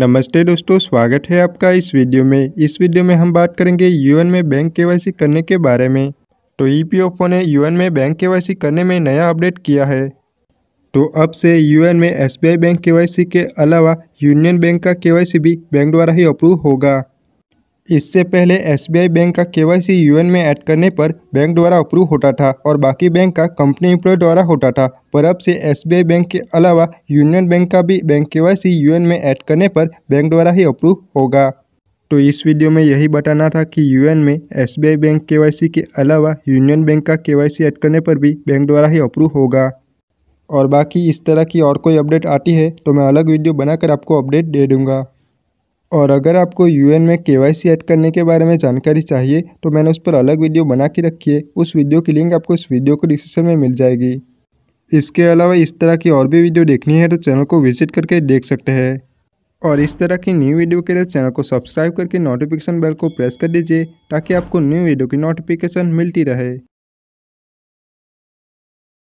नमस्ते दोस्तों स्वागत है आपका इस वीडियो में इस वीडियो में हम बात करेंगे यूएन में बैंक केवाईसी करने के बारे में तो ईपीएफओ ने यूएन में बैंक केवाईसी करने में नया अपडेट किया है तो अब से यूएन में एसबीआई बैंक केवाईसी के अलावा यूनियन बैंक का केवाईसी भी बैंक द्वारा ही अप्रूव होगा इससे पहले एसबीआई बैंक का केवाईसी यूएन में ऐड करने पर बैंक द्वारा अप्रूव होता था और बाकी बैंक का कंपनी एम्प्लॉय द्वारा होता था पर अब से एसबीआई बैंक के अलावा यूनियन बैंक का भी बैंक केवाईसी यूएन में ऐड करने पर बैंक द्वारा ही अप्रूव होगा तो इस वीडियो में यही बताना था कि यूएन में एसबीआई बैंक केवाईसी के अलावा यूनियन बैंक का केवाईसी ऐड करने पर भी बैंक द्वारा ही अप्रूव होगा और बाकी इस तरह की और कोई अपडेट आती है तो मैं अलग वीडियो बनाकर आपको अपडेट दे दूंगा और अगर आपको यूएन में केवाईसी ऐड करने के बारे में जानकारी चाहिए तो मैंने उस पर अलग वीडियो बना के रखी है उस वीडियो की लिंक आपको इस वीडियो को डिस्क्रिप्शन में मिल जाएगी इसके अलावा इस तरह की और भी वीडियो देखनी है तो चैनल को विजिट करके देख सकते हैं और इस तरह की न्यू वीडियो के लिए चैनल को सब्सक्राइब करके नोटिफिकेशन बेल को प्रेस कर दीजिए ताकि आपको न्यू वीडियो की नोटिफिकेशन मिलती रहे